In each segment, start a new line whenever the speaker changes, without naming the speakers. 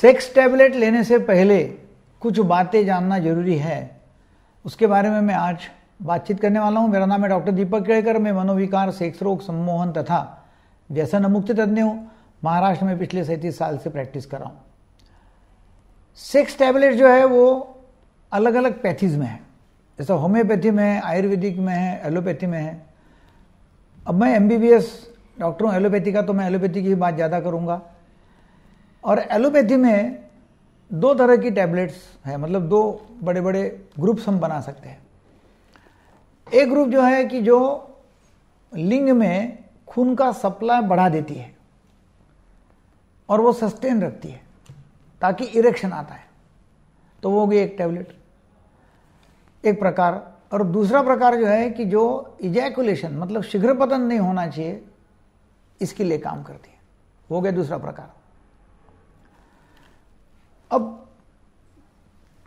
sex tablet लेने से पहले कुछ बातें जानना जरूरी है उसके बारे में मैं आज बातचीत करने वाला हूं मेरा नाम है डॉक्टर दीपक केड़कर मैं मनोविकार सेक्स रोग सम्मोहन तथा व्यसन मुक्ति तज्ञ हूँ महाराष्ट्र में पिछले सैंतीस साल से प्रैक्टिस कर रहा हूं सेक्स टैबलेट जो है वो अलग अलग पैथीज में है जैसे होम्योपैथी में है आयुर्वेदिक में है एलोपैथी में है अब मैं एम डॉक्टर हूँ एलोपैथी का तो मैं एलोपैथी की ही बात ज़्यादा करूँगा और एलोपैथी में दो तरह की टैबलेट्स है मतलब दो बड़े बड़े ग्रुप्स हम बना सकते हैं एक ग्रुप जो है कि जो लिंग में खून का सप्लाई बढ़ा देती है और वो सस्टेन रखती है ताकि इरेक्शन आता है तो वो होगी एक टैबलेट एक प्रकार और दूसरा प्रकार जो है कि जो इजैकुलेशन मतलब शीघ्र पतन नहीं होना चाहिए इसके लिए काम करती है हो गया दूसरा प्रकार अब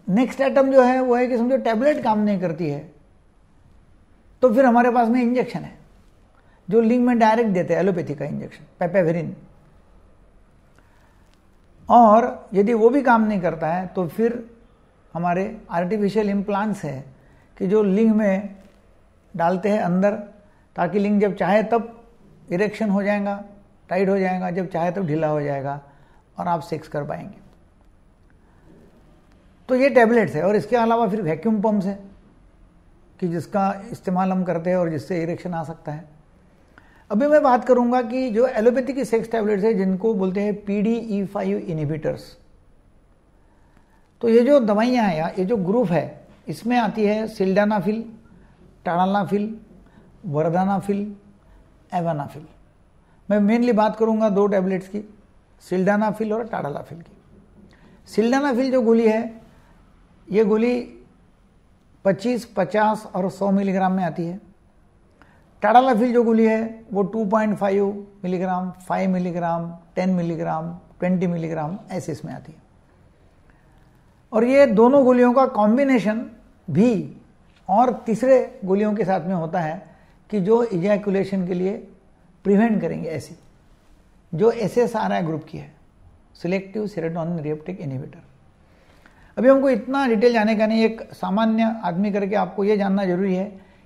नेक्स्ट एटम जो है वो है कि समझो टैबलेट काम नहीं करती है तो फिर हमारे पास में इंजेक्शन है जो लिंग में डायरेक्ट देते हैं एलोपैथी का इंजेक्शन पेपेवेरिन और यदि वो भी काम नहीं करता है तो फिर हमारे आर्टिफिशियल इम्प्लांट्स है कि जो लिंग में डालते हैं अंदर ताकि लिंग जब चाहे तब इरेक्शन हो जाएगा टाइट हो जाएगा जब चाहे तब ढीला हो जाएगा और आप सेक्स कर पाएंगे तो ये टैबलेट्स है और इसके अलावा फिर वैक्यूम पम्प्स हैं कि जिसका इस्तेमाल हम करते हैं और जिससे इरेक्शन आ सकता है अभी मैं बात करूंगा कि जो एलोपैथी की सेक्स टैबलेट्स है जिनको बोलते हैं P D E five inhibitors तो ये जो दवाइयाँ हैं ये जो ग्रुप है इसमें आती है सिल्डानाफिल टाड़ानाफिल वरदानाफिल एवानाफिल मैं मेनली बात करूंगा दो टैबलेट्स की सिल्डानाफिल और टाड़ालाफिल की सिल्डानाफिल जो गोली है ये गोली 25, 50 और 100 मिलीग्राम में आती है टाडालाफिल जो गोली है वो 2.5 मिलीग्राम 5 मिलीग्राम 10 मिलीग्राम 20 मिलीग्राम ऐसे इसमें आती है और ये दोनों गोलियों का कॉम्बिनेशन भी और तीसरे गोलियों के साथ में होता है कि जो इजैकुलेशन के लिए प्रिवेंट करेंगे ऐसी जो एस एस ग्रुप की है सिलेक्टिव सेरेटोनिन रिएप्टिक इनिवेटर अभी हमको इतना डिटेल जाने का नहीं एक सामान्य आदमी करके आपको ये जानना जरूरी है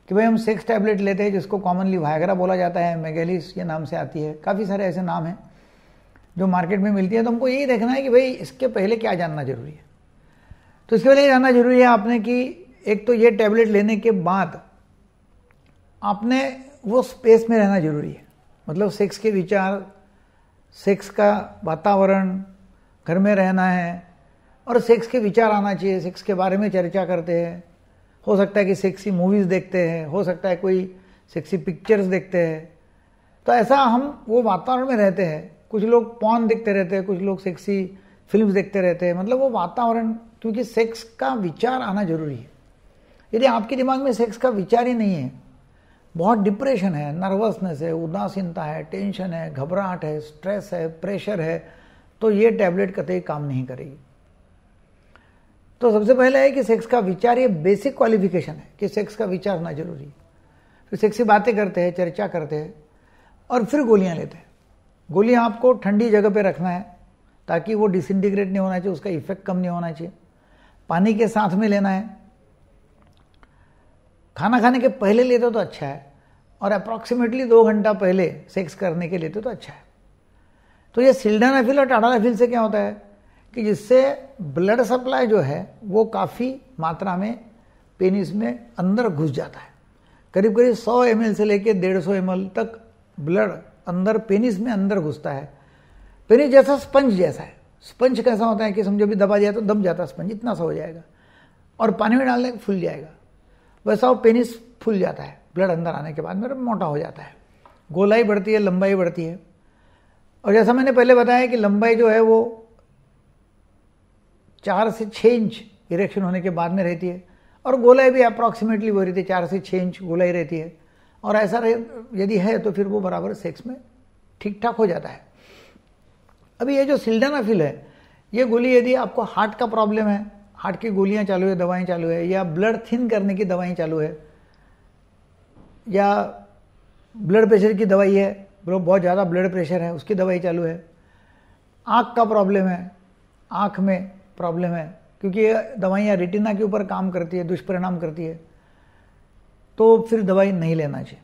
कि भाई हम सेक्स टैबलेट लेते हैं जिसको कॉमनली वायगरा बोला जाता है मेगेलिस ये नाम से आती है काफ़ी सारे ऐसे नाम हैं जो मार्केट में मिलती है तो हमको यही देखना है कि भाई इसके पहले क्या जानना जरूरी है तो इसके पहले ये जानना जरूरी है आपने कि एक तो ये टैबलेट लेने के बाद आपने वो स्पेस में रहना जरूरी है मतलब सेक्स के विचार सेक्स का वातावरण घर में रहना है और सेक्स के विचार आना चाहिए सेक्स के बारे में चर्चा करते हैं हो सकता है कि सेक्सी मूवीज़ देखते हैं हो सकता है कोई सेक्सी पिक्चर्स देखते हैं तो ऐसा हम वो वातावरण में रहते हैं कुछ लोग पॉन देखते रहते हैं कुछ लोग सेक्सी फिल्म देखते रहते हैं मतलब वो वातावरण क्योंकि सेक्स का विचार आना जरूरी है यदि आपके दिमाग में सेक्स का विचार ही नहीं है बहुत डिप्रेशन है नर्वसनेस है उदासीनता है टेंशन है घबराहट है स्ट्रेस है प्रेशर है तो ये टैबलेट कतई काम नहीं करेगी तो सबसे पहला है कि सेक्स का विचार ये बेसिक क्वालिफिकेशन है कि सेक्स का विचार ना जरूरी है फिर सेक्स से बातें करते हैं चर्चा करते हैं और फिर गोलियां लेते हैं गोलियां आपको ठंडी जगह पे रखना है ताकि वो डिसइंटीग्रेट नहीं होना चाहिए उसका इफेक्ट कम नहीं होना चाहिए पानी के साथ में लेना है खाना खाने के पहले लेते तो अच्छा है और अप्रॉक्सीमेटली दो घंटा पहले सेक्स करने के लेते तो अच्छा है तो ये सिल्डानाफिल और टाडानाफिल से क्या होता है कि जिससे ब्लड सप्लाई जो है वो काफ़ी मात्रा में पेनिस में अंदर घुस जाता है करीब करीब 100 एम से लेकर डेढ़ सौ तक ब्लड अंदर पेनिस में अंदर घुसता है पेनिस जैसा स्पंज जैसा है स्पंज कैसा होता है कि समझो भी दबा जाए तो दब जाता है स्पंज इतना सा हो जाएगा और पानी में डालने फूल जाएगा वैसा वो पेनिस फूल जाता है ब्लड अंदर आने के बाद मेरा तो मोटा हो जाता है गोलाई बढ़ती है लंबाई बढ़ती है और जैसा मैंने पहले बताया कि लंबाई जो है वो चार से छः इंच इरेक्शन होने के बाद में रहती है और गोलाई भी अप्रॉक्सीमेटली वो रहती है चार से छः इंच गोलाई रहती है और ऐसा रहे यदि है तो फिर वो बराबर सेक्स में ठीक ठाक हो जाता है अभी ये जो सिल्डानाफिल है ये गोली यदि आपको हार्ट का प्रॉब्लम है हार्ट की गोलियाँ चालू है दवाएं चालू है या ब्लड थिन करने की दवाएं चालू है या ब्लड प्रेशर की दवाई है बहुत ज़्यादा ब्लड प्रेशर है उसकी दवाई चालू है आँख का प्रॉब्लम है आँख में प्रॉब्लम है क्योंकि ये दवाइयाँ रेटिना के ऊपर काम करती है दुष्परिणाम करती है तो फिर दवाई नहीं लेना चाहिए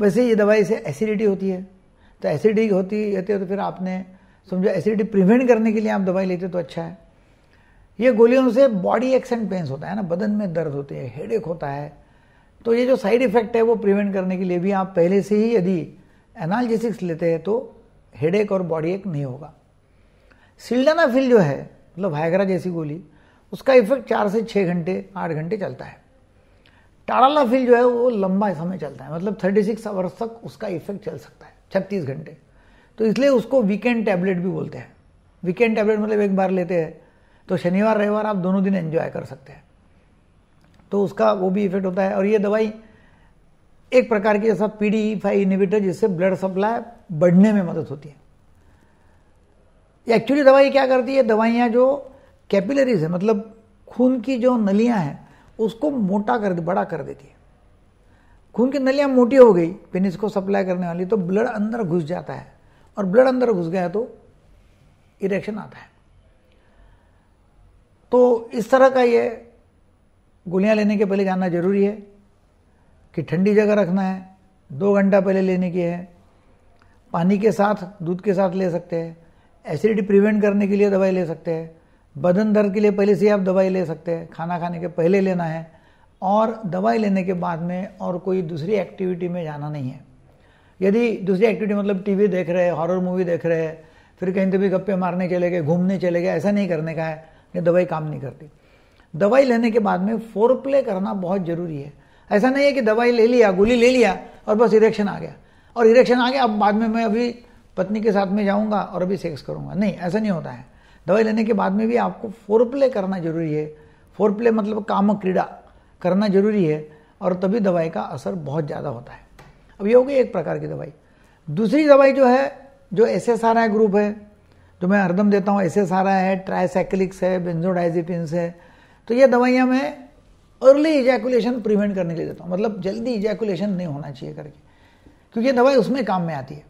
वैसे ये दवाई से एसिडिटी होती है तो एसिडिटी होती रहती है तो फिर आपने समझो एसिडिटी प्रिवेंट करने के लिए आप दवाई लेते तो अच्छा है ये गोलियों से बॉडी एक्सेंट पेंस होता है ना बदन में दर्द होती है हेड होता है तो ये जो साइड इफेक्ट है वो प्रिवेंट करने के लिए भी आप पहले से ही यदि एनाल्जेसिक्स लेते हैं तो हेडेक और बॉडी एक नहीं होगा फिल जो है मतलब वायग्रा जैसी गोली उसका इफेक्ट चार से छः घंटे आठ घंटे चलता है फिल जो है वो लंबा समय चलता है मतलब थर्टी सिक्स आवर्स तक उसका इफेक्ट चल सकता है छत्तीस घंटे तो इसलिए उसको वीकेंड टैबलेट भी बोलते हैं वीकेंड टैबलेट मतलब एक बार लेते हैं तो शनिवार रविवार आप दोनों दिन एंजॉय कर सकते हैं तो उसका वो भी इफेक्ट होता है और ये दवाई एक प्रकार की ऐसा पी डी फाइव इनिबिटर जिससे ब्लड सप्लाई बढ़ने में मदद होती है ये एक्चुअली दवाई क्या करती है दवाइयाँ जो कैपिलरीज है मतलब खून की जो नलियाँ हैं उसको मोटा कर बड़ा कर देती है खून की नलियाँ मोटी हो गई पेनिस को सप्लाई करने वाली तो ब्लड अंदर घुस जाता है और ब्लड अंदर घुस गया तो इरेक्शन आता है तो इस तरह का ये गोलियां लेने के पहले जानना जरूरी है कि ठंडी जगह रखना है दो घंटा पहले लेने की है पानी के साथ दूध के साथ ले सकते हैं एसिडिटी प्रिवेंट करने के लिए दवाई ले सकते हैं बदन दर्द के लिए पहले से ही आप दवाई ले सकते हैं खाना खाने के पहले लेना है और दवाई लेने के बाद में और कोई दूसरी एक्टिविटी में जाना नहीं है यदि दूसरी एक्टिविटी मतलब टीवी देख रहे हैं हॉरर मूवी देख रहे हैं फिर कहीं भी गप्पे मारने चले गए घूमने चले गए ऐसा नहीं करने का है ये दवाई काम नहीं करती दवाई लेने के बाद में फोर प्ले करना बहुत जरूरी है ऐसा नहीं है कि दवाई ले लिया गोली ले लिया और बस इरेक्शन आ गया और इरेक्शन आ गया अब बाद में मैं अभी पत्नी के साथ में जाऊंगा और अभी सेक्स करूंगा नहीं ऐसा नहीं होता है दवाई लेने के बाद में भी आपको फोर प्ले करना जरूरी है फोर प्ले मतलब काम क्रीड़ा करना जरूरी है और तभी दवाई का असर बहुत ज़्यादा होता है अब ये हो गई एक प्रकार की दवाई दूसरी दवाई जो है जो S S R I group है जो मैं हरदम देता हूँ एस एस आर आई है ट्राइसाइक्लिक्स है बेंजोडाइजिपिन्स है तो ये दवाइयाँ मैं अर्ली इजैकुलेशन प्रिवेंट करने के लिए देता हूँ मतलब जल्दी इजैकुलेशन नहीं होना चाहिए करके क्योंकि ये दवाई उसमें काम में आती है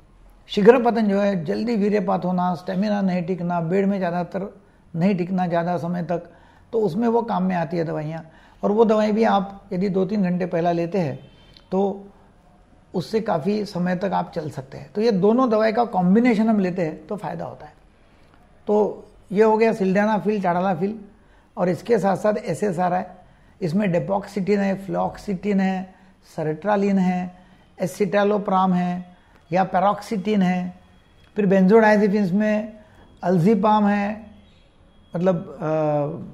शीघ्र पतन जो है जल्दी वीर्यपात होना स्टेमिना नहीं टिकना बेड में ज़्यादातर नहीं टिकना ज़्यादा समय तक तो उसमें वो काम में आती है दवाइयाँ और वो दवाई भी आप यदि दो तीन घंटे पहला लेते हैं तो उससे काफ़ी समय तक आप चल सकते हैं तो ये दोनों दवाई का कॉम्बिनेशन हम लेते हैं तो फ़ायदा होता है तो ये हो गया सिल्डाना फिल टाडाला फिल और इसके साथ साथ एस एस आर है इसमें डेपॉक्सिटिन है फ्लॉक्सिटिन है सरेट्रालिन है एसिटालोप्राम है या पैरोक्सीटीन है फिर बेंजोडाइजिपिन्स में अल्जीपाम है मतलब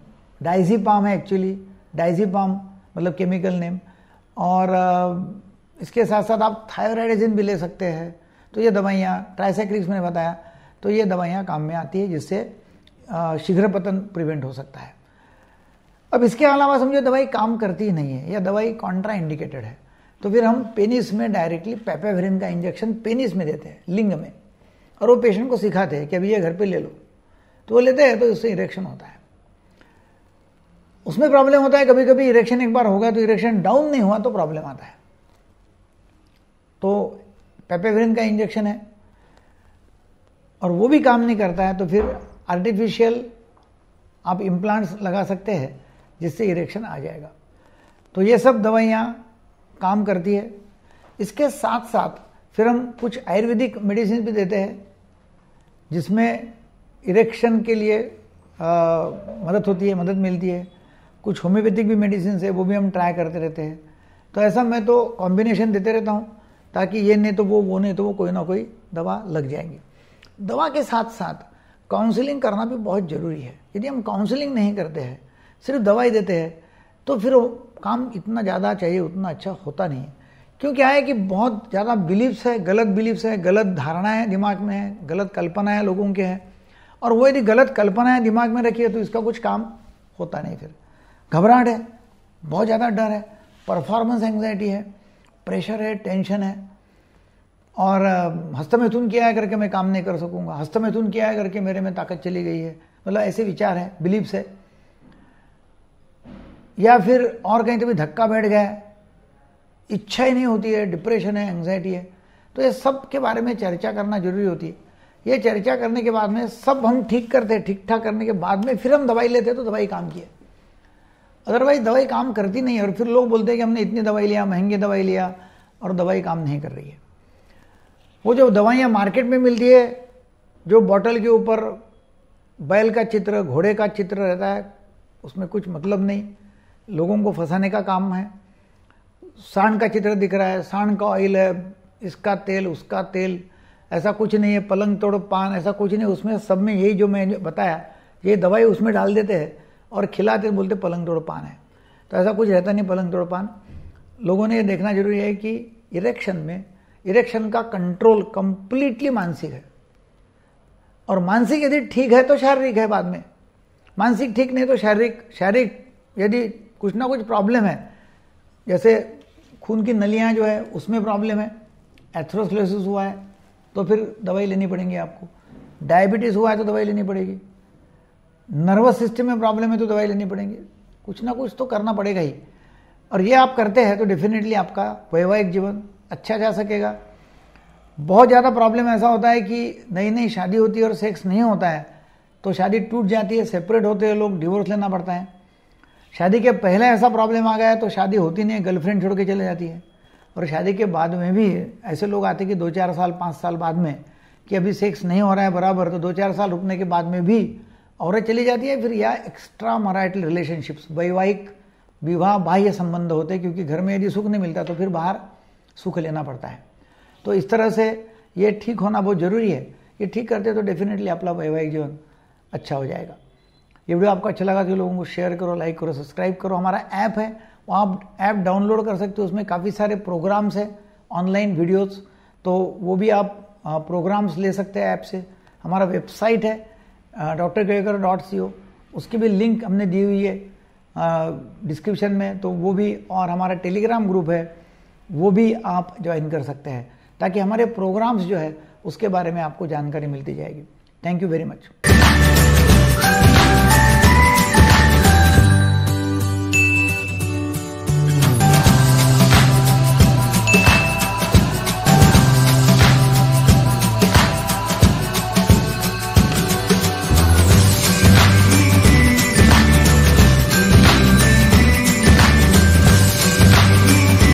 डाइजीपाम है एक्चुअली डाइजीपाम मतलब केमिकल नेम और आ, इसके साथ साथ आप थायराइडेजिन भी ले सकते हैं तो ये दवाइयाँ ट्राइसाइक्रिक्स मैंने बताया तो ये दवाइयाँ काम में आती है जिससे शीघ्र पतन प्रिवेंट हो सकता है अब इसके अलावा समझो दवाई काम करती नहीं है या दवाई कॉन्ट्रा इंडिकेटेड है तो फिर हम पेनिस में डायरेक्टली पेपावरिन का इंजेक्शन पेनिस में देते हैं लिंग में और वो पेशेंट को सिखाते हैं कि अभी ये घर पे ले लो तो वो लेते हैं तो उससे इरेक्शन होता है उसमें प्रॉब्लम होता है कभी कभी इरेक्शन एक बार होगा तो इरेक्शन डाउन नहीं हुआ तो प्रॉब्लम आता है तो पेपेवरिन का इंजेक्शन है और वो भी काम नहीं करता है तो फिर आर्टिफिशियल आप इम्प्लांट्स लगा सकते हैं जिससे इरेक्शन आ जाएगा तो ये सब दवाइयाँ काम करती है इसके साथ साथ फिर हम कुछ आयुर्वेदिक मेडिसिन भी देते हैं जिसमें इरेक्शन के लिए आ, मदद होती है मदद मिलती है कुछ होम्योपैथिक भी मेडिसिन है वो भी हम ट्राई करते रहते हैं तो ऐसा मैं तो कॉम्बिनेशन देते रहता हूँ ताकि ये नहीं तो वो वो नहीं तो वो कोई ना कोई दवा लग जाएंगी दवा के साथ साथ काउंसलिंग करना भी बहुत ज़रूरी है यदि हम काउंसलिंग नहीं करते हैं सिर्फ दवाई देते हैं तो फिर वो काम इतना ज़्यादा चाहिए उतना अच्छा होता नहीं क्यों क्या है कि बहुत ज़्यादा बिलीव्स है गलत बिलीव्स है गलत धारणाएं हैं दिमाग में है गलत कल्पनाएं लोगों के हैं और वो यदि गलत कल्पनाएं दिमाग में रखी है तो इसका कुछ काम होता नहीं फिर घबराहट है बहुत ज़्यादा डर है परफॉर्मेंस एंग्जाइटी है प्रेशर है टेंशन है और हस्तमैथुन किया है करके मैं काम नहीं कर सकूंगा हस्तमैथुन किया है करके मेरे में ताकत चली गई है मतलब ऐसे विचार हैं बिलीव्स है या फिर और कहीं तो भी धक्का बैठ गया है इच्छा ही नहीं होती है डिप्रेशन है एंग्जाइटी है तो ये सब के बारे में चर्चा करना जरूरी होती है ये चर्चा करने के बाद में सब हम ठीक करते ठीक ठाक करने के बाद में फिर हम दवाई लेते तो दवाई काम की है अदरवाइज दवाई काम करती नहीं और फिर लोग बोलते हैं कि हमने इतनी दवाई लिया महंगी दवाई लिया और दवाई काम नहीं कर रही है वो जो दवाइयाँ मार्केट में मिलती है जो बॉटल के ऊपर बैल का चित्र घोड़े का चित्र रहता है उसमें कुछ मतलब नहीं लोगों को फंसाने का काम है सांड का चित्र दिख रहा है सांड का ऑयल है इसका तेल उसका तेल ऐसा कुछ नहीं है पलंग तोड़ पान ऐसा कुछ नहीं उसमें सब में यही जो मैंने बताया ये दवाई उसमें डाल देते हैं और खिलाते बोलते पलंग तोड़ पान है तो ऐसा कुछ रहता नहीं पलंग तोड़ पान लोगों ने ये देखना जरूरी है कि इरेक्शन में इरेक्शन का कंट्रोल कंप्लीटली मानसिक है और मानसिक यदि ठीक है तो शारीरिक है बाद में मानसिक ठीक नहीं तो शारीरिक शारीरिक यदि कुछ ना कुछ प्रॉब्लम है जैसे खून की नलियाँ जो है उसमें प्रॉब्लम है एथ्रोसलोसिस हुआ है तो फिर दवाई लेनी पड़ेगी आपको डायबिटीज़ हुआ है तो दवाई लेनी पड़ेगी नर्वस सिस्टम में प्रॉब्लम है तो दवाई लेनी पड़ेगी कुछ ना कुछ तो करना पड़ेगा ही और ये आप करते हैं तो डेफिनेटली आपका वैवाहिक जीवन अच्छा जा सकेगा बहुत ज़्यादा प्रॉब्लम ऐसा होता है कि नई नई शादी होती है और सेक्स नहीं होता है तो शादी टूट जाती है सेपरेट होते हैं लोग डिवोर्स लेना पड़ता है शादी के पहले ऐसा प्रॉब्लम आ गया तो शादी होती नहीं है गर्लफ्रेंड छोड़ के चले जाती है और शादी के बाद में भी ऐसे लोग आते कि दो चार साल पाँच साल बाद में कि अभी सेक्स नहीं हो रहा है बराबर तो दो चार साल रुकने के बाद में भी औरत चली जाती है फिर या एक्स्ट्रा मराइटल रिलेशनशिप्स वैवाहिक विवाह बाह्य संबंध होते हैं क्योंकि घर में यदि सुख नहीं मिलता तो फिर बाहर सुख लेना पड़ता है तो इस तरह से ये ठीक होना बहुत ज़रूरी है ये ठीक करते तो डेफिनेटली अपना वैवाहिक जीवन अच्छा हो जाएगा ये वीडियो आपको अच्छा लगा तो लोगों को शेयर करो लाइक करो सब्सक्राइब करो हमारा ऐप है वहाँ आप ऐप डाउनलोड कर सकते हो उसमें काफ़ी सारे प्रोग्राम्स हैं ऑनलाइन वीडियोस तो वो भी आप प्रोग्राम्स ले सकते हैं ऐप से हमारा वेबसाइट है डॉक्टर केकर डॉट सी ओ उसकी भी लिंक हमने दी हुई है डिस्क्रिप्शन में तो वो भी और हमारा टेलीग्राम ग्रुप है वो भी आप ज्वाइन कर सकते हैं ताकि हमारे प्रोग्राम्स जो है उसके बारे में आपको जानकारी मिलती जाएगी थैंक यू वेरी मच